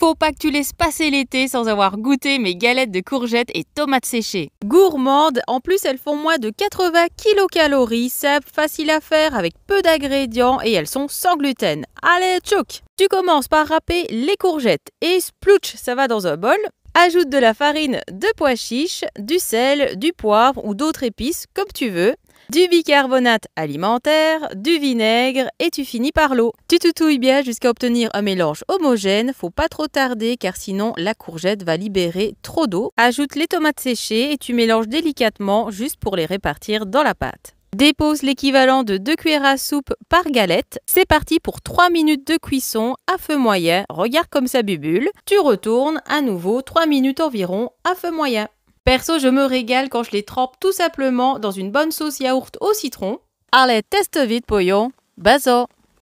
Faut pas que tu laisses passer l'été sans avoir goûté mes galettes de courgettes et tomates séchées. Gourmandes, en plus elles font moins de 80 kilocalories, simples, facile à faire avec peu d'ingrédients et elles sont sans gluten. Allez, tchouk Tu commences par râper les courgettes et splouch, ça va dans un bol. Ajoute de la farine de pois chiche, du sel, du poivre ou d'autres épices comme tu veux, du bicarbonate alimentaire, du vinaigre et tu finis par l'eau. Tu toutouilles bien jusqu'à obtenir un mélange homogène, faut pas trop tarder car sinon la courgette va libérer trop d'eau. Ajoute les tomates séchées et tu mélanges délicatement juste pour les répartir dans la pâte. Dépose l'équivalent de 2 cuillères à soupe par galette. C'est parti pour 3 minutes de cuisson à feu moyen. Regarde comme ça bubule. Tu retournes à nouveau 3 minutes environ à feu moyen. Perso, je me régale quand je les trempe tout simplement dans une bonne sauce yaourt au citron. Allez, teste vite, Pouillon. Bazo